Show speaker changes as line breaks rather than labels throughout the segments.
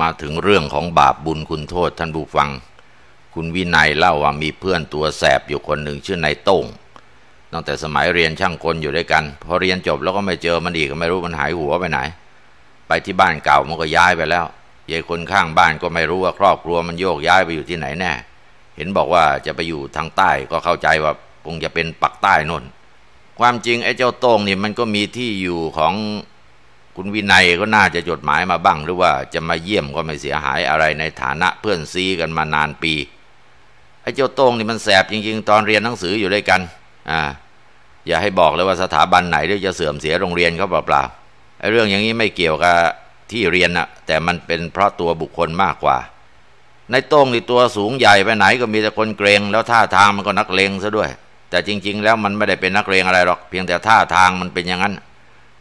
มาถึงเรื่องของบาปบุญคุณโทษท่านผู้ฟัง คุณวินัยเล่าว่ามีเพื่อนตัวแสบอยู่คนหนึ่งชื่อนายโต้งตั้งแต่สมัยเรียนช่างกลอยู่ด้วยกัน พอเรียนจบแล้วก็ไม่เจอมันอีกไม่รู้มันหายหัวไปไหน ไปที่บ้านเก่ามันก็ย้ายไปแล้วยายคนข้างบ้านก็ไม่รู้ว่าครอบครัวมันโยกย้ายไปอยู่ที่ไหนแน่เห็นบอกว่าจะไปอยู่ทางใต้ก็เข้าใจว่าคงจะเป็นปักใต้นนความจริงไอ้เจ้าโต้งนี่มันก็มีที่อยู่ของคุณวินัยก็น่าจะจดหมายมาบ้าง หรือว่าจะมาเยี่ยมก็ไม่เสียหายอะไรในฐานะเพื่อนซีกันมานานปีไอ้เจ้าโต้งนี่มันแสบจริง ๆ ตอนเรียนหนังสืออยู่ด้วยกัน อ่า อย่าให้บอกเลยว่าสถาบันไหนที่จะเสื่อมเสียโรงเรียนเขาเปล่าๆไอ้เรื่องอย่างนี้ไม่เกี่ยวกับที่เรียนนะแต่มันเป็นเพราะตัวบุคคลมากกว่าในโต้งนี่ตัวสูงใหญ่ไปไหนก็มีแต่คนเกรง แล้วท่าทางมันก็นักเลงซะด้วย แต่จริง ๆ แล้วมันไม่ได้เป็นนักเลงอะไรหรอกเพียงแต่ท่าทางมันเป็นอย่างนั้น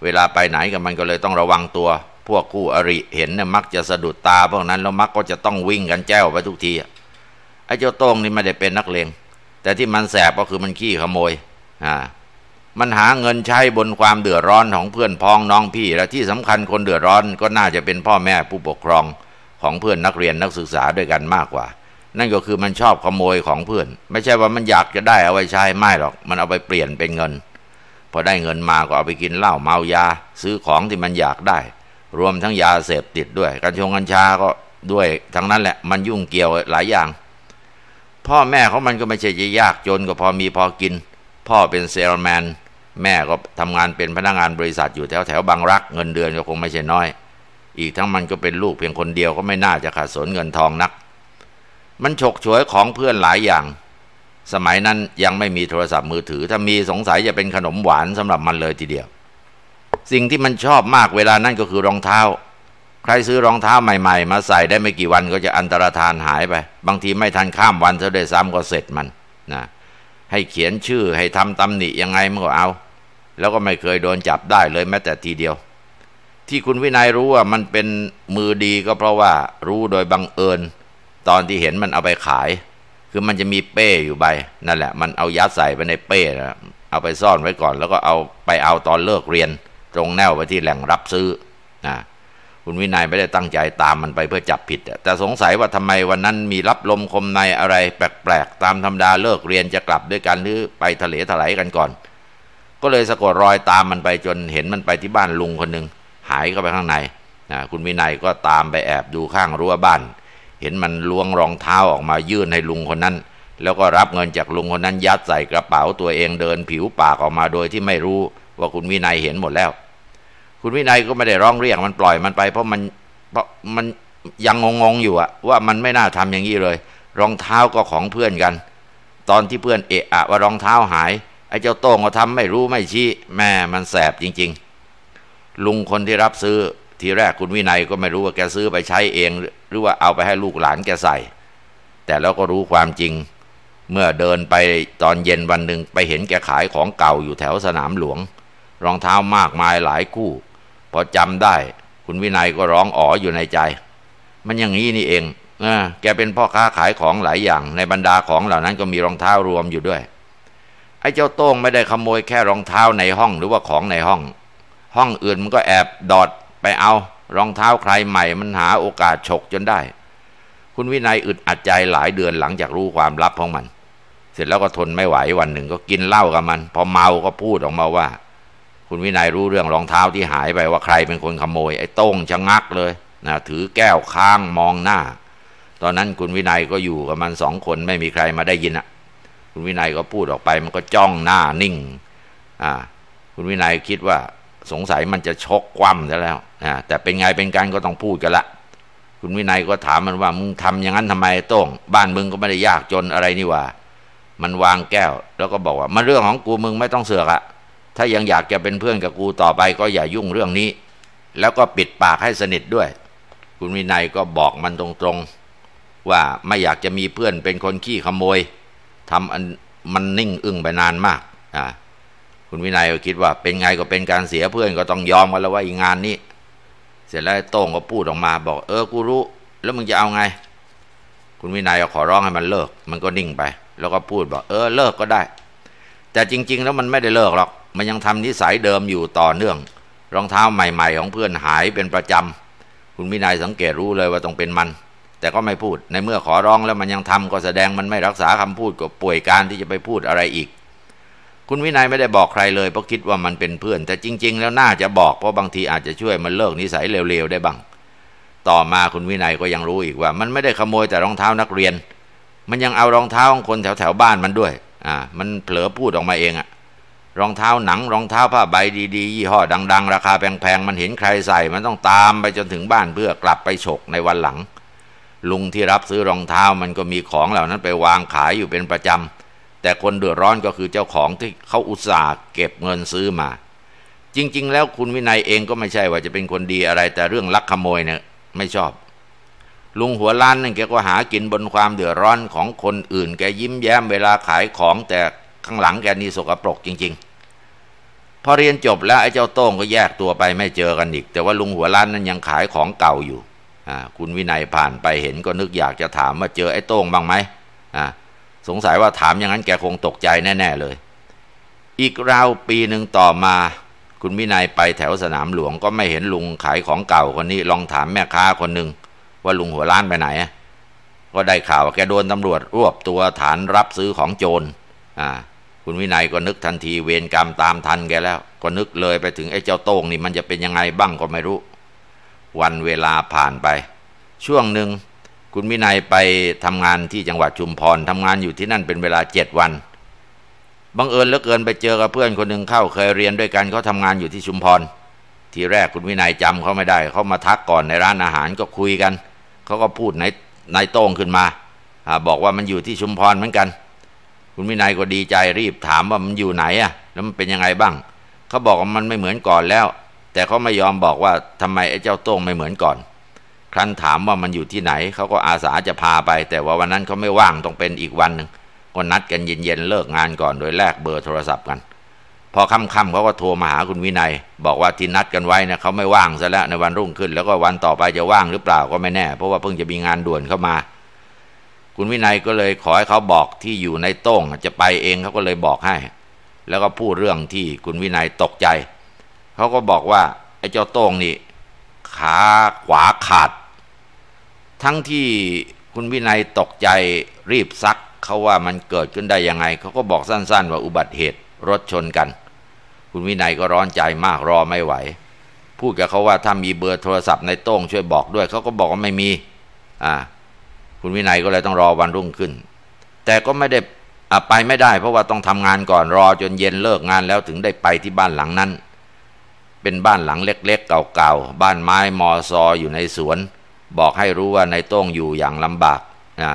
เวลาไปไหนกับมันก็เลยต้องระวังตัว พวกคู่อริเห็นเนี่ยมักจะสะดุดตาพวกนั้นแล้วมักก็จะต้องวิ่งกันแจ้วไปทุกทีไอ้เจ้าโต้งนี่ไม่ได้เป็นนักเลงแต่ที่มันแสบก็คือมันขี้ขโมย อ่า มันหาเงินใช้บนความเดือดร้อนของเพื่อนพ้องน้องพี่ และที่สำคัญคนเดือดร้อนก็น่าจะเป็นพ่อแม่ผู้ปกครองของเพื่อนนักเรียนนักศึกษาด้วยกันมากกว่า นั่นก็คือมันชอบขโมยของเพื่อนไม่ใช่ว่ามันอยากจะได้เอาไว้ใช้ไม่หรอก มันเอาไปเปลี่ยนเป็นเงินพอได้เงินมาก็เอาไปกินเหล้าเมายา ซื้อของที่มันอยากได้ รวมทั้งยาเสพติดด้วยกัญชงกัญชาก็ด้วย ทั้งนั้นแหละมันยุ่งเกี่ยวหลายอย่าง พ่อแม่เขามันก็ไม่ใช่จะยากจนก็พอมีพอกิน พ่อเป็นเซลแมนแม่ก็ทำงานเป็นพนักงานบริษัทอยู่แถวแถวบางรัก เงินเดือนก็คงไม่ใช่น้อย อีกทั้งมันก็เป็นลูกเพียงคนเดียวก็ไม่น่าจะขาดสนเงินทองนัก มันฉกฉวยของเพื่อนหลายอย่างสมัยนั้นยังไม่มีโทรศัพท์มือถือ ถ้ามีสงสัยจะเป็นขนมหวานสำหรับมันเลยทีเดียว สิ่งที่มันชอบมากเวลานั่นก็คือรองเท้า ใครซื้อรองเท้าใหม่ๆมาใส่ได้ไม่กี่วันก็จะอันตรธานหายไป บางทีไม่ทันข้ามวันเสด็จซ้ำก็เสร็จมันนะให้เขียนชื่อให้ทำตำหนิยังไงมันก็เอา แล้วก็ไม่เคยโดนจับได้เลยแม้แต่ทีเดียว ที่คุณวินัยรู้ว่ามันเป็นมือดีก็เพราะว่ารู้โดยบังเอิญ ตอนที่เห็นมันเอาไปขายคือมันจะมีเป้อยู่ใบนั่นแหละ มันเอายัดใส่ไปในเป้้วเอาไปซ่อนไว้ก่อนแล้วก็เอาไปเอาตอนเลิกเรียน ตรงแนวไปที่แหล่งรับซื้อนะคุณวินัยไม่ได้ตั้งใจตามมันไปเพื่อจับผิดแต่สงสัยว่าทำไมวันนั้นมีรับลมคมในอะไรแปลกๆ ตามธรรมดาเลิกเรียนจะกลับด้วยกันหรือไปทะเลถลายกันก่อนก็เลยสะกดรอยตามมันไปจนเห็นมันไปที่บ้านลุงคนหนึ่งหายเข้าไปข้างในนะคุณวินัยก็ตามไปแอบดูข้างรั้วบ้านเห็นมันล้วงรองเท้าออกมายื่นให้ลุงคนนั้น แล้วก็รับเงินจากลุงคนนั้น ยัดใส่กระเป๋าตัวเองเดิน ผิวปากออกมาโดยที่ไม่รู้ว่าคุณวินัยเห็นหมดแล้ว คุณวินัยก็ไม่ได้ร้องเรียกมันปล่อยมันไปเพราะมันเพราะมันยังงงๆอยู่อะว่ามันไม่น่าทำอย่างนี้เลย รองเท้าก็ของเพื่อนกัน ตอนที่เพื่อนเอะอะว่ารองเท้าหาย ไอ้เจ้าโต้งก็ทำไม่รู้ไม่ชี้ แม่มันแสบจริง ๆ ลุงคนที่รับซื้อทีแรกคุณวินัยก็ไม่รู้ว่าแกซื้อไปใช้เอง หรือว่าเอาไปให้ลูกหลานแกใส่ แต่แล้วก็รู้ความจริง เมื่อเดินไปตอนเย็นวันหนึ่งไปเห็นแกขายของเก่าอยู่แถวสนามหลวง รองเท้ามากมายหลายคู่พอจำได้คุณวินัยก็ร้องอ๋ออยู่ในใจ มันอย่างนี้นี่เองอแกเป็นพ่อค้าขายของหลายอย่าง ในบรรดาของเหล่านั้นก็มีรองเท้ารวมอยู่ด้วยไอ้เจ้าโต้งไม่ได้ขโมยแค่รองเท้าในห้องหรือว่าของในห้อง ห้องอื่นมันก็แอบดอดไปเอา รองเท้าใครใหม่มันหาโอกาสฉกจนได้ คุณวินัยอึดอัดใจหลายเดือนหลังจากรู้ความลับของมัน เสร็จแล้วก็ทนไม่ไหววันหนึ่งก็กินเหล้ากับมัน พอเมาก็พูดออกมาว่า คุณวินัยรู้เรื่องรองเท้าที่หายไปว่าใครเป็นคนขโมย ไอ้โต้งชะงักเลยนะถือแก้วข้างมองหน้า ตอนนั้นคุณวินัยก็อยู่กับมันสองคนไม่มีใครมาได้ยินอะคุณวินัยก็พูดออกไป มันก็จ้องหน้านิ่งอ่าคุณวินัยคิดว่าสงสัยมันจะชกคว่ำซะแล้วนะแต่เป็นไงเป็นการก็ต้องพูดกันละ คุณวินัยก็ถามมันว่ามึงทำอย่างนั้นทำไมต้องบ้านมึงก็ไม่ได้ยากจนอะไรนี่ว่า มันวางแก้วแล้วก็บอกว่า มันเรื่องของกูมึงไม่ต้องเสือกอะถ้ายังอยากจะเป็นเพื่อนกับกูต่อไปก็อย่ายุ่งเรื่องนี้ แล้วก็ปิดปากให้สนิทด้วย คุณวินัยก็บอกมันตรงๆ ว่าไม่อยากจะมีเพื่อนเป็นคนขี้ขโมยทำมันนิ่งอึ้งไปนานมากอ่าคุณวินัยก็คิดว่าเป็นไงก็เป็นการเสียเพื่อนก็ต้องยอมกันแล้วว่าอีงานนี้ เสร็จแล้วโต้งก็พูดออกมาบอกเออกูรู้แล้วมึงจะเอาไง คุณวินัยก็ขอร้องให้มันเลิกมันก็นิ่งไปแล้วก็พูดบอกเออเลิกก็ได้ แต่จริงๆ แล้วมันไม่ได้เลิกหรอกมันยังทำนิสัยเดิมอยู่ต่อเนื่องรองเท้าใหม่ ๆ ของเพื่อนหายเป็นประจำคุณวินัยสังเกตรู้เลยว่าต้องเป็นมัน แต่ก็ไม่พูด ในเมื่อขอร้องแล้วมันยังทำก็แสดงมันไม่รักษาคำพูดก็ป่วยการที่จะไปพูดอะไรอีกคุณวินัยไม่ได้บอกใครเลยเพราะคิดว่ามันเป็นเพื่อน แต่จริงๆแล้วน่าจะบอกเพราะบางทีอาจจะช่วยมันเลิกนิสัยเร็วๆ ได้บ้างต่อมาคุณวินัยก็ยังรู้อีกว่า มันไม่ได้ขโมยแต่รองเท้านักเรียน มันยังเอารองเท้าของคนแถวๆบ้านมันด้วยอ่า มันเผลอพูดออกมาเองอะรองเท้าหนังรองเท้าผ้าใบดีๆยี่ห้อดังๆ ราคาแพงๆมันเห็นใครใส่ มันต้องตามไปจนถึงบ้านเพื่อกลับไปฉกในวันหลัง ลุงที่รับซื้อรองเท้ามันก็มีของเหล่านั้นไปวางขายอยู่เป็นประจำแต่คนเดือดร้อนก็คือเจ้าของที่เขาอุตส่าห์เก็บเงินซื้อมา จริงๆแล้วคุณวินัยเองก็ไม่ใช่ว่าจะเป็นคนดีอะไร แต่เรื่องลักขโมยเนี่ยไม่ชอบ ลุงหัวล้านนั่นแกก็หากินบนความเดือดร้อนของคนอื่นแกยิ้มแย้มเวลาขายของ แต่ข้างหลังแกนี่สกปรกจริงๆ พอเรียนจบแล้วไอ้เจ้าโต้งก็แยกตัวไปไม่เจอกันอีก แต่ว่าลุงหัวล้านนั้นยังขายของเก่าอยู่คุณวินัยผ่านไปเห็นก็นึกอยากจะถามว่าเจอไอ้โต้งบ้างไหมอ่าสงสัยว่าถามอย่างนั้นแกคงตกใจแน่ ๆ เลย อีกราวปีหนึ่งต่อมา คุณวินัยไปแถวสนามหลวงก็ไม่เห็นลุงขายของเก่าคนนี้ลองถามแม่ค้าคนหนึ่ง ว่าลุงหัวล้านไปไหนก็ได้ข่าวว่าแกโดนตำรวจรวบตัวฐานรับซื้อของโจรอ่าคุณวินัยก็นึกทันทีเวรกรรมตามทันแกแล้ว ก็นึกเลยไปถึงไอ้เจ้าโต้ง นี่มันจะเป็นยังไงบ้างก็ไม่รู้ วันเวลาผ่านไป ช่วงหนึ่งคุณวินัยไปทำงานที่จังหวัดชุมพรทำงานอยู่ที่นั่นเป็นเวลาเจ็ดวันบังเอิญเหลือเกินไปเจอกับเพื่อนคนหนึ่งเข้าเคยเรียนด้วยกันเขาทำงานอยู่ที่ชุมพรทีแรกคุณวินัยจำเขาไม่ได้เขามาทักก่อนในร้านอาหารก็คุยกันเขาก็พูดในนายโต้งขึ้นมาอบอกว่ามันอยู่ที่ชุมพรเหมือนกัน คุณวินัยก็ดีใจรีบถามว่ามันอยู่ไหนอ่ะแล้วมันเป็นยังไงบ้างเขาบอกว่ามันไม่เหมือนก่อนแล้ว แต่เขาไม่ยอมบอกว่าทำไมไอ้เจ้าโต้งไม่เหมือนก่อนครั้นถามว่ามันอยู่ที่ไหนเขาก็อาสาจะพาไป แต่ว่าวันนั้นเขาไม่ว่างต้องเป็นอีกวันหนึ่งก็นัดกันเย็นๆเลิกงานก่อนโดยแลกเบอร์โทรศัพท์กัน พอค่ำๆเขาก็โทรมาหาคุณวินัย บอกว่าที่นัดกันไว้นะเขาไม่ว่างซะแล้วในวันรุ่งขึ้น แล้วก็วันต่อไปจะว่างหรือเปล่าก็ไม่แน่เพราะว่าเพิ่งจะมีงานด่วนเข้ามา คุณวินัยก็เลยขอให้เขาบอกที่อยู่ในโต้งจะไปเองเขาก็เลยบอกให้ แล้วก็พูดเรื่องที่คุณวินัยตกใจเขาก็บอกว่าไอ้เจ้าโต้งนี่ขาขวาขาดทั้งที่คุณวินัยตกใจรีบซักเขาว่ามันเกิดขึ้นได้ยังไงเขาก็บอกสั้นๆว่าอุบัติเหตุรถชนกัน คุณวินัยก็ร้อนใจมากรอไม่ไหว พูดกับเขาว่าถ้ามีเบอร์โทรศัพท์ในโต้งช่วยบอกด้วยเขาก็บอกว่าไม่มี อ่า คุณวินัยก็เลยต้องรอวันรุ่งขึ้น แต่ก็ไม่ได้ไปไม่ได้ เพราะว่าต้องทำงานก่อนรอจนเย็นเลิกงานแล้วถึงได้ไปที่บ้านหลังนั้น เป็นบ้านหลังเล็ก ๆ เก่าๆบ้านไม้มอซออยู่ในสวนบอกให้รู้ว่าในโต้งอยู่อย่างลำบากนะ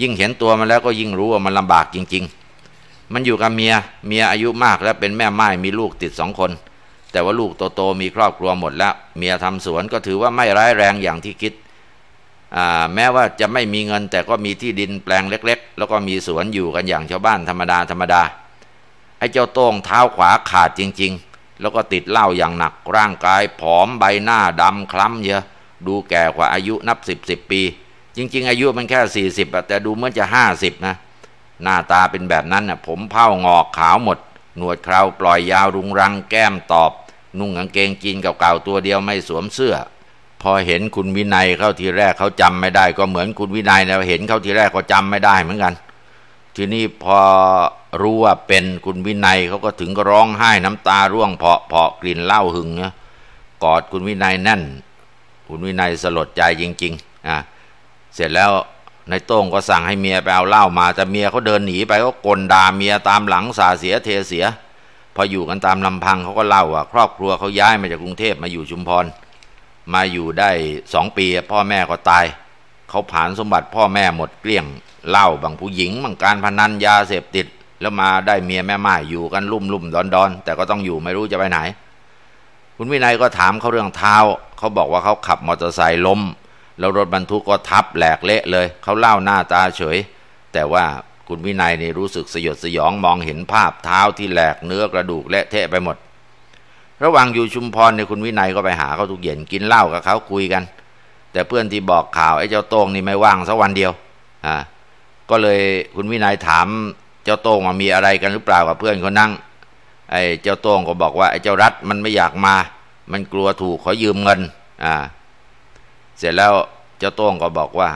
ยิ่งเห็นตัวมันแล้วก็ยิ่งรู้ว่ามันลำบากจริงๆ มันอยู่กับเมีย เมียอายุมากแล้วเป็นแม่ไม้มีลูกติดสองคน แต่ว่าลูกโตๆมีครอบครัวหมดแล้ว เมียทำสวนก็ถือว่าไม่ร้ายแรงอย่างที่คิด แม้ว่าจะไม่มีเงิน แต่ก็มีที่ดินแปลงเล็กๆ แล้วก็มีสวนอยู่กันอย่างชาวบ้านธรรมดาธรรมดาไอ้เจ้าโต้งเท้าขวาขาดจริง ๆ แล้วก็ติดเหล้าอย่างหนักร่างกาย ผอมใบหน้าดำคล้ำเยอะดูแก่กว่าอายุนับสิบสิบปี จริงๆ อายุมันแค่สี่สิบแต่ดูเหมือนจะห้าสิบนะ หน้าตาเป็นแบบนั้นนะผมเผ้างอกขาวหมด หนวดเคราปล่อยยาวรุงรังแก้มตอบ นุ่งกางเกง จีน เก่าๆตัวเดียวไม่สวมเสื้อ พอเห็นคุณวินัยเข้าทีแรกเขาจำไม่ได้ ก็เหมือนคุณวินัยนะเห็นเขาทีแรกก็จำไม่ได้เหมือนกัน ทีนี้พอรู้ว่าเป็นคุณวินัยเขาก็ถึงก็ร้องไห้น้ำตาร่วงเพาะเพาะกลิ่นเหล้าหึงเนะกอดคุณวินัยแน่นคุณวินัยสลดใจจริงๆอ่ะเสร็จแล้วนายโต้งก็สั่งให้เมียไปเอาเหล้ามาแต่เมียเขาเดินหนีไปก็กลด่าเมียตามหลังสาเสียเทเสีย พออยู่กันตามลำพังเขาก็เล่าว่าครอบครัวเขาย้ายมาจากกรุงเทพมาอยู่ชุมพร มาอยู่ได้สองปี พ่อแม่ก็ตายเขาผ่านสมบัติพ่อแม่หมดเกลี้ยงเหล้าบางผู้หญิงบางการพนันยาเสพติด แล้วมาได้เมียแม่หม้อยู่กันลุ่มลุ่มดอนดอนแต่ก็ต้องอยู่ไม่รู้จะไปไหนคุณวินัยก็ถามเขาเรื่องเท้า เขาบอกว่าเขาขับมอเตอร์ไซค์ล้มแล้วรถบรรทุกก็ทับแหลกเละเลย เขาเล่าหน้าตาเฉย แต่ว่าคุณวินัยนี่รู้สึกสยดสยองมองเห็นภาพเท้าที่แหลกเนื้อกระดูกและเทะไปหมด ระหว่างอยู่ชุมพรเนี่ยคุณวินัยก็ไปหาเขาทุกเย็นกินเหล้ากับเขาคุยกัน แต่เพื่อนที่บอกข่าวไอ้เจ้าโต้งนี่ไม่ว่างสักวันเดียว อ่า ก็เลยคุณวินัยถามเจ้าโต้งว่ามีอะไรกันหรือเปล่ากับเพื่อนคนนั่งไอ้เจ้าโต้งก็บอกว่าไอ้เจ้ารัฐมันไม่อยากมา มันกลัวถูกขอยืมเงิน อ่า เสร็จแล้วเจ้าโต้งก็บอกว่า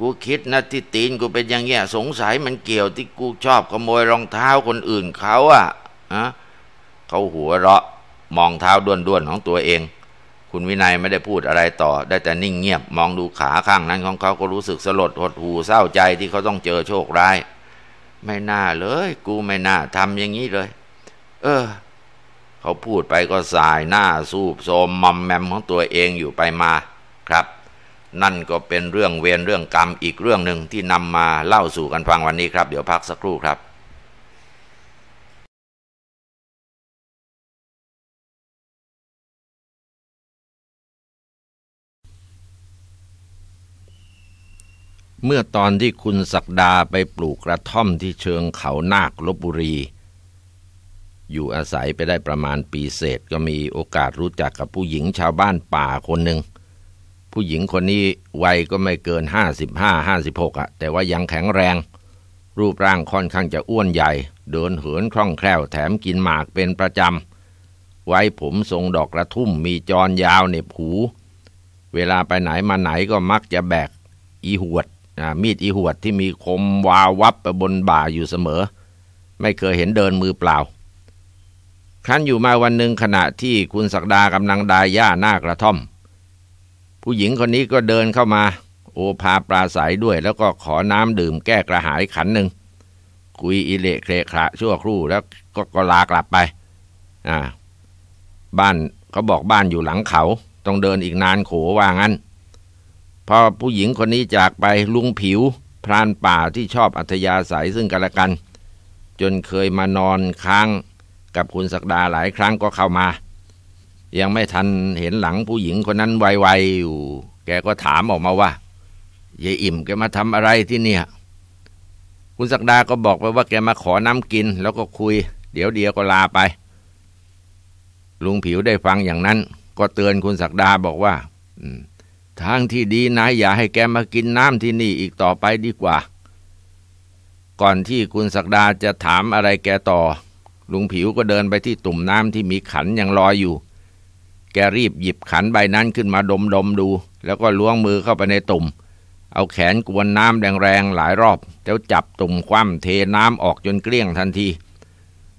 กูคิดนะที่ตีนกูเป็นอย่างเงี้ยสงสัยมันเกี่ยวที่กูชอบขโมยรองเท้าคนอื่นเขาอ่ะอะเขาหัวเราะมองเท้าด้วนๆของตัวเอง คุณวินัยไม่ได้พูดอะไรต่อได้แต่นิ่งเงียบ มองดูขาข้างนั้นของเขาก็รู้สึกสลดหดหูเศร้าใจที่เขาต้องเจอโชคร้าย ไม่น่าเลย กูไม่น่าทำอย่างนี้เลยเออ เขาพูดไปก็สายหน้าสูบโซมมัมแมมของตัวเองอยู่ไปมาครับ นั่นก็เป็นเรื่องเวรเรื่องกรรมอีกเรื่องหนึ่งที่นำมาเล่าสู่กันฟังวันนี้ครับ เดี๋ยวพักสักครู่ครับ เมื่อตอนที่คุณศักดาไปปลูกกระท่อมที่เชิงเขานาคลบบุรีอยู่อาศัยไปได้ประมาณปีเศษก็มีโอกาสรู้จักกับผู้หญิงชาวบ้านป่าคนหนึ่ง ผู้หญิงคนนี้วัยก็ไม่เกินหหห้้้าาาสสิบิบหกอะแต่ว่ายังแข็งแรง รูปร่างค่อนข้างจะอ้วนใหญ่ เดินเหินคล่องแคล่วแถมกินหมากเป็นประจำ ไว้ผมทรงดอกกระทุ่มมีจรยาวเน็บหูเวลาไปไหนมาไหนก็มักจะแบก อีหวด มีดอีหวดที่มีคมวาวับไปบนบ่าอยู่เสมอ ไม่เคยเห็นเดินมือเปล่าครั้นอยู่มาวันหนึ่งขณะที่คุณศักดากำลังดายหญ้าหน้ากระท่อม ผู้หญิงคนนี้ก็เดินเข้ามา โอภาปราศัยด้วย แล้วก็ขอน้ำดื่มแก้กระหายขันหนึ่งคุยอิเลเครขะชั่วครู่แล้วก็กลากลับไปอ่าบ้านเขาบอกบ้านอยู่หลังเขา ต้องเดินอีกนานโขว่างั้นพอผู้หญิงคนนี้จากไปลุงผิวพรานป่าที่ชอบอัธยาศัยซึ่งกันและกัน จนเคยมานอนค้างกับคุณศักดาหลายครั้งก็เข้ามา ยังไม่ทันเห็นหลังผู้หญิงคนนั้นไวๆอยู่ แกก็ถามออกมาว่ายายอิ่มแกมาทำอะไรที่เนี่ย คุณศักดา ก็บอกไปว่าแกมาขอน้ำกิน แล้วก็คุยเดี๋ยวเดียวก็ลาไป ลุงผิวได้ฟังอย่างนั้น ก็เตือนคุณศักดาบอกว่าทางที่ดีนะอย่าให้แกมากินน้ำที่นี่อีกต่อไปดีกว่า ก่อนที่คุณศักดาจะถามอะไรแกต่อลุงผิวก็เดินไปที่ตุ่มน้ำที่มีขันยังลอยอยู่ แกรีบหยิบขันใบนั้นขึ้นมาดมดมดู แล้วก็ล้วงมือเข้าไปในตุ่ม เอาแขนกวนน้ำแรง ๆ หลายรอบแล้วจับตุ่มคว่ำเทน้ำออกจนเกลี้ยงทันที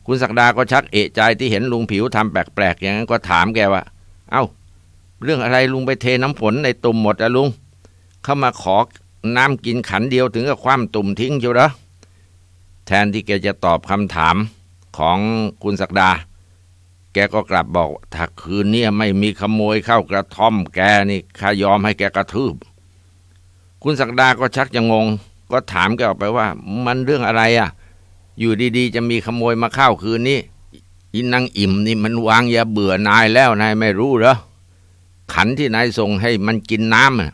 คุณศักดาก็ชักเอะใจที่เห็นลุงผิวทำแปลกๆ อย่างนั้นก็ถามแกว่า เอา้า เรื่องอะไรลุงไปเทน้ำฝนในตุ่มหมดอะลุง เข้ามาขอ น้ำกินขันเดียวถึงกับคว่ำตุ่มทิ้งเชียวเหรอแทนที่แกจะตอบคำถามของคุณศักดา แกก็กลับบอกถ้าคืนนี้ไม่มีขโมยเข้ากระท่อมแกนี่ข้ายอมให้แกกระทืบ คุณศักดาก็ชักจะงง ก็ถามแกออกไปว่า มันเรื่องอะไรอะ่ะ อยู่ดีๆ จะมีขโมยมาเข้าคืนนี้อินนางอิ่มนี่มันวางยาเบื่อนายแล้วนายไม่รู้เหรอ ขันที่นายส่งให้มันกินน้ำอ่ะ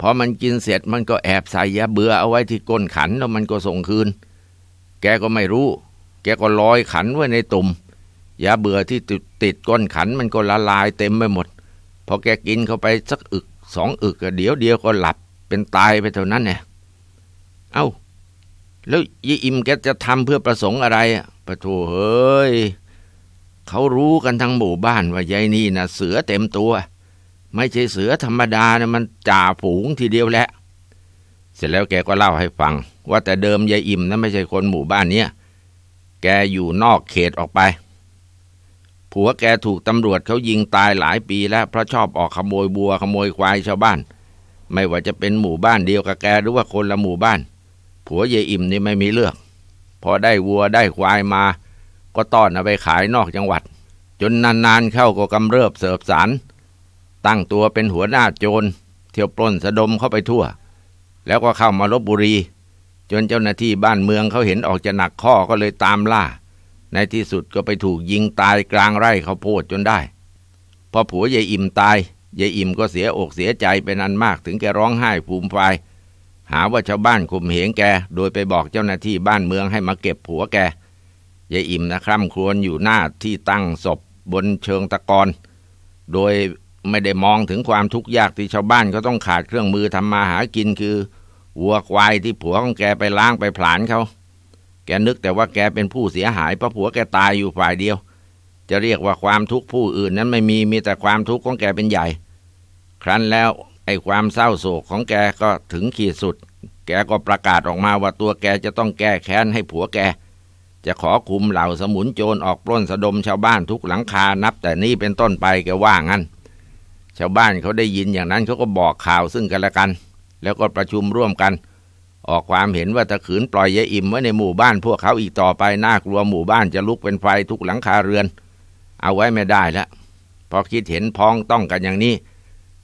พอมันกินเสร็จมันก็แอบใส่ยาเบื่อเอาไว้ที่ก้นขันแล้วมันก็ส่งคืน แกก็ไม่รู้แกก็ลอยขันไว้ในตุ่ม ยาเบื่อที่ติดก้นขันมันก็ละลายเต็มไปหมดพอแกกินเข้าไปสักอึก สองอึกเดี๋ยวเดียวก็หลับเป็นตายไปเท่านั้นเนี่ยเอา้า แล้วยี่อิมแกจะทำเพื่อประสงค์อะไรอ่ะปะโูเฮ้ย เขารู้กันทั้งหมู่บ้านว่ายายนี่นะเสือเต็มตัว ไม่ใช่เสือธรรมดานะ มันจ่าฝูงทีเดียวแหละ เสร็จแล้วแกก็เล่าให้ฟัง ว่าแต่เดิมยายอิ่มนะไม่ใช่คนหมู่บ้านเนี้ยแกอยู่นอกเขตออกไป ผัวแกถูกตำรวจเขายิงตายหลายปีแล้วเพราะชอบออกขโมยบัวขโมยควายชาวบ้าน ไม่ว่าจะเป็นหมู่บ้านเดียวกับแกหรือว่าคนละหมู่บ้าน ผัวเยอิ่มนี่ไม่มีเลือก พอได้วัวได้ควายมา ก็ต้อนเอาไปขายนอกจังหวัด จนนานๆ เข้าก็กำเริบเสิบสาร ตั้งตัวเป็นหัวหน้าโจรเที่ยวปล้นสะดมเข้าไปทั่ว แล้วก็เข้ามาลบบุรีจนเจ้าหน้าที่บ้านเมืองเขาเห็นออกจะหนักข้อก็เลยตามล่า ในที่สุดก็ไปถูกยิงตายกลางไร่เขาโพดจนได้ พอผัวยายอิ่มตายยายอิ่มก็เสียอกเสียใจเป็นอันมากถึงแกร้องไห้ภูมิไาย หาว่าชาวบ้านข่มเหงแกโดยไปบอกเจ้าหน้าที่บ้านเมืองให้มาเก็บผัวแกยายอิ่มนะคร่ำครวญอยู่หน้าที่ตั้งศพบนเชิงตะกอนโดยไม่ได้มองถึงความทุกข์ยากที่ชาวบ้านก็ต้องขาดเครื่องมือทำมาหากินคือวัวควายที่ผัวของแกไปล้างไปผลาญเขา แกนึกแต่ว่าแกเป็นผู้เสียหายเพราะผัวแกตายอยู่ฝ่ายเดียว จะเรียกว่าความทุกข์ผู้อื่นนั้นไม่มี มีแต่ความทุกข์ของแกเป็นใหญ่ ครั้นแล้วไอ้ความเศร้าโศกของแกก็ถึงขีดสุด แกก็ประกาศออกมาว่าตัวแกจะต้องแก้แค้นให้ผัวแก จะขอคุมเหล่าสมุนโจรออกปล้นสะดมชาวบ้านทุกหลังคา นับแต่นี้เป็นต้นไปแกว่างั้น ชาวบ้านเขาได้ยินอย่างนั้นเขาก็บอกข่าวซึ่งกันและกันแล้วก็ประชุมร่วมกัน ออกความเห็นว่าถ้าขืนปล่อยยายอิมไว้ในหมู่บ้าน พวกเขาอีกต่อไปน่ากลัวหมู่บ้านจะลุกเป็นไฟทุกหลังคาเรือน เอาไว้ไม่ได้ละพอคิดเห็นพ้องต้องกันอย่างนี้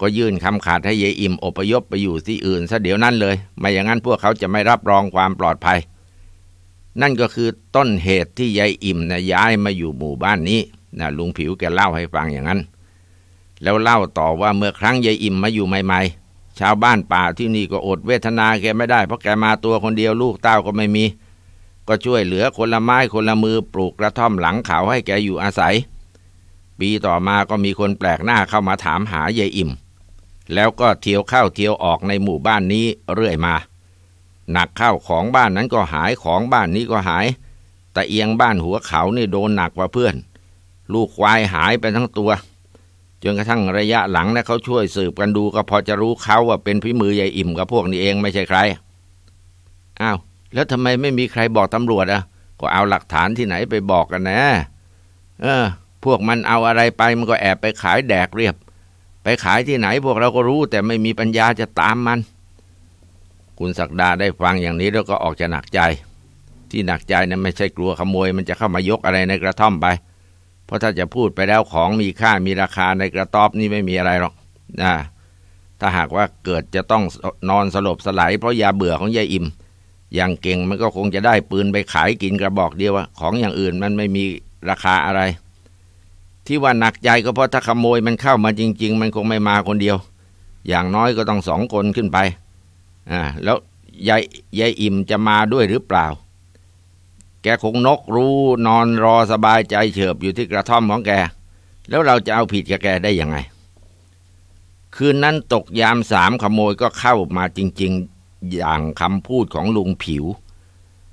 ก็ยื่นคำขาดให้ยายอิมอพยพไปอยู่ที่อื่นซะเดี๋ยวนั้นเลยไม่อย่างนั้นพวกเขาจะไม่รับรองความปลอดภัย นั่นก็คือต้นเหตุที่ยายอิ่มนะย้ายมาอยู่หมู่บ้านนี้นะลุงผิวแกเล่าให้ฟังอย่างนั้น แล้วเล่าต่อว่าเมื่อครั้งยายอิ่มมาอยู่ใหม่ ๆชาวบ้านป่าที่นี่ก็อดเวทนาแกไม่ได้เพราะแกมาตัวคนเดียวลูกเต้าก็ไม่มี ก็ช่วยเหลือคนละไม้คนละมือปลูกกระท่อมหลังเขาให้แกอยู่อาศัย ปีต่อมาก็มีคนแปลกหน้าเข้ามาถามหายายอิ่ม แล้วก็เที่ยวเข้าเที่ยวออกในหมู่บ้านนี้เรื่อยมา หนักเข้าของบ้านนั้นก็หายของบ้านนี้ก็หาย แต่เอียงบ้านหัวเขานี่โดนหนักกว่าเพื่อน ลูกควายหายไปทั้งตัวจนกระทั่งระยะหลังนะเขาช่วยสืบกันดู ก็พอจะรู้เขาว่าเป็นพิมือใหญ่อิ่มกับพวกนี้เองไม่ใช่ใครอ้าวแล้วทำไมไม่มีใครบอกตำรวจอ่ะก็เอาหลักฐานที่ไหนไปบอกกันนะ เออ พวกมันเอาอะไรไป มันก็แอบไปขายแดกเรียบ ไปขายที่ไหนพวกเราก็รู้ แต่ไม่มีปัญญาจะตามมัน คุณศักดาได้ฟังอย่างนี้แล้วก็ออกจะหนักใจ ที่หนักใจนะั้นไม่ใช่กลัวขโมย มันจะเข้ามายกอะไรในกระท่อมไปเพราะถ้าจะพูดไปแล้วของมีค่ามีราคาในกระต๊อบนี่ไม่มีอะไรหรอกนะถ้าหากว่าเกิดจะต้องนอนสลบสลายเพราะยาเบื่อของยายอิ่มอย่างเก่งมันก็คงจะได้ปืนไปขายกินกระบอกเดียวของอย่างอื่นมันไม่มีราคาอะไร ที่ว่าหนักใจก็เพราะถ้าขโมยมันเข้ามาจริง ๆ มันคงไม่มาคนเดียว อย่างน้อยก็ต้องสองคนขึ้นไปอ่าแล้วยายยายอิ่มจะมาด้วยหรือเปล่าแกคงนกรู้นอนรอสบายใจเฉิบอยู่ที่กระท่อมของแก แล้วเราจะเอาผิดกแกได้ยังไง คืนนั้นตกยามสามขโมยก็เข้ามาจริง ๆ อย่างคำพูดของลุงผิว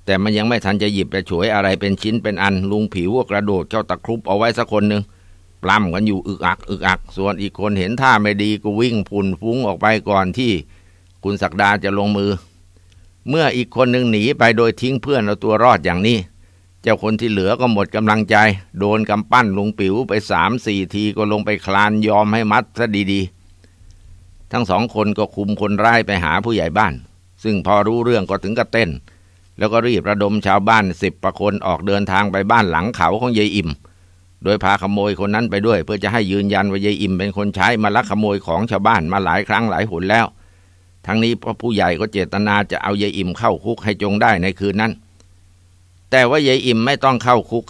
แต่มันยังไม่ทันจะหยิบจะฉวยอะไรเป็นชิ้นเป็นอันลุงผิวก็กระโดดเข้าตะครุบเอาไว้สักคนหนึ่งปล้ำกันอยู่อึกอัก อึกอัก ส่วนอีกคนเห็นท่าไม่ดีก็วิ่งพุ่นฟุ้งออกไปก่อนที่ คุณศักดาจะลงมือเมื่ออีกคนหนึ่งหนีไปโดยทิ้งเพื่อนเอาตัวรอดอย่างนี้ เจ้าคนที่เหลือก็หมดกำลังใจ โดนกำปั้นลุงปิ๋วไปสามสี่ทีก็ลงไปคลานยอมให้มัดซะดีๆ ทั้งสองคนก็คุมคนร้ายไปหาผู้ใหญ่บ้าน ซึ่งพอรู้เรื่องก็ถึงกับเต้นแล้วก็รีบระดมชาวบ้านสิบประคนออกเดินทางไปบ้านหลังเขาของยายอิ่ม โดยพาขโมยคนนั้นไปด้วยเพื่อจะให้ยืนยันว่ายายอิ่มเป็นคนใช้มาลักขโมยของชาวบ้านมาหลายครั้งหลายหนแล้วทั้งนี้เพราะผู้ใหญ่ก็เจตนาจะเอายายอิ่มเข้าคุกให้จงได้ในคืนนั้น แต่ว่ายายอิ่มไม่ต้องเข้าคุก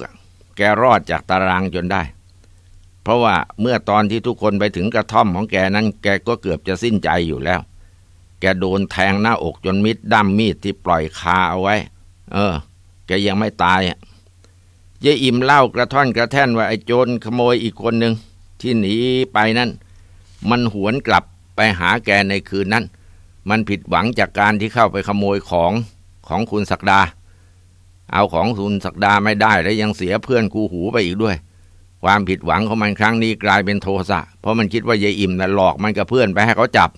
แกรอดจากตารางจนได้ เพราะว่าเมื่อตอนที่ทุกคนไปถึงกระท่อมของแกนั้น แกก็เกือบจะสิ้นใจอยู่แล้ว แกโดนแทงหน้าอกจนมิดดั้มมีดที่ปล่อยคาเอาไว้ เออ แกยังไม่ตาย ยายอิ่มเล่ากระท่อนกระแท่นว่าไอ้โจรขโมยอีกคนหนึ่งที่หนีไปนั้น มันหวนกลับไปหาแกในคืนนั้นมันผิดหวังจากการที่เข้าไปขโมยของของคุณศักดา เอาของคุณศักดาไม่ได้และยังเสียเพื่อนกูหูไปอีกด้วย ความผิดหวังของมันครั้งนี้กลายเป็นโทสะเพราะมันคิดว่ายายอิ่มนะ่ะหลอกมันกับเพื่อนไปให้เขาจับ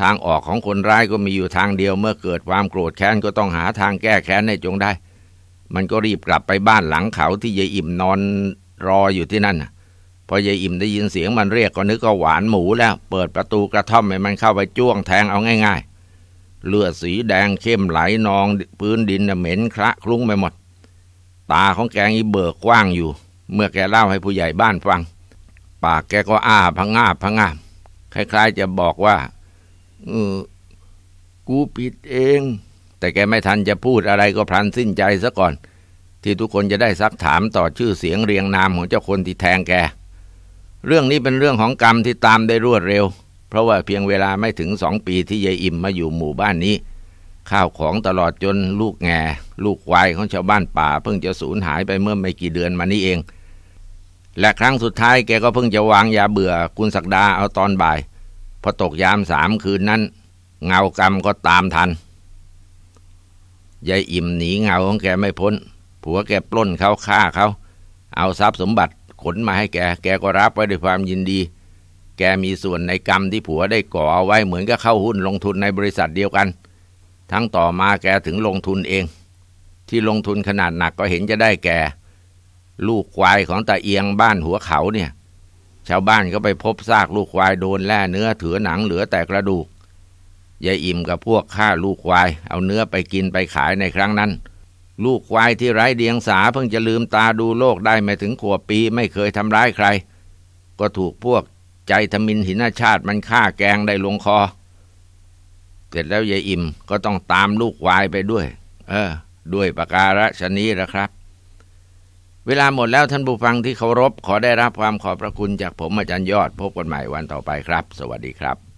ทางออกของคนร้ายก็มีอยู่ทางเดียวเมื่อเกิดความโกรธแค้นก็ต้องหาทางแก้แค้นให้จงได้ มันก็รีบกลับไปบ้านหลังเขาที่ยายอิ่มนอนรออยู่ที่นั่นน่ะพอยายอิ่มได้ยินเสียงมันเรียกก็นึกก็หวานหมูแล้ว เปิดประตูกระท่อมให้มันเข้าไปจ้วงแทงเอาง่ายๆเลือดสีแดงเข้มไหลนองพื้นดินเหม็นคระคลุ้งไปหมด ตาของแกงีเบิกกว้างอยู่ เมื่อแกเล่าให้ผู้ใหญ่บ้านฟัง ปากแกก็อ้าพังอ้าพังอ้า คล้ายๆ จะบอกว่าเออกูผิดเอง แต่แกไม่ทันจะพูดอะไรก็พลันสิ้นใจซะก่อน ที่ทุกคนจะได้ซักถามต่อชื่อเสียงเรียงนามของเจ้าคนที่แทงแกเรื่องนี้เป็นเรื่องของกรรมที่ตามได้รวดเร็ว เพราะว่าเพียงเวลาไม่ถึงสองปีที่ยายอิ่มมาอยู่หมู่บ้านนี้ข้าวของตลอดจน ลูกแง่ลูกควายของชาวบ้านป่าเพิ่งจะสูญหายไปเมื่อไม่กี่เดือนมานี้เอง และครั้งสุดท้ายแกก็เพิ่งจะวางยาเบื่อ คุณศักดาเอาตอนบ่ายพอตกยามสามคืนนั้น เงากรรมก็ตามทันยายอิ่มหนีเงาของแกไม่พ้น ผัวแกปล้นเขาฆ่าเขา เอาทรัพย์สมบัติขนมาให้แกแกก็รับไว้ด้วยความยินดี แกมีส่วนในกรรมที่ผัวได้ก่อเอาไว้เหมือนกับเข้าหุ้นลงทุนในบริษัทเดียวกัน ทั้งต่อมาแกถึงลงทุนเอง ที่ลงทุนขนาดหนักก็เห็นจะได้แกลูกควายของตาเอียงบ้านหัวเขาเนี่ย ชาวบ้านก็ไปพบซากลูกควายโดนแล่เนื้อถือหนังเหลือแต่กระดูก ยายอิ่มกับพวกฆ่าลูกควาย เอาเนื้อไปกินไปขายในครั้งนั้นลูกควายที่ไร้เดียงสาเพิ่งจะลืมตาดูโลกได้ไม่ถึงขวบปีไม่เคยทำร้ายใคร ก็ถูกพวกใจทมินหินชาติมันฆ่าแกงได้ลงคอ เสร็จแล้วยายอิ่มก็ต้องตามลูกควายไปด้วย เออ ด้วยประการฉนี้นะครับ เวลาหมดแล้วท่านผู้ฟังที่เคารพขอได้รับความขอบพระคุณจากผมอาจารย์ยอดพบกันใหม่วันต่อไปครับ สวัสดีครับ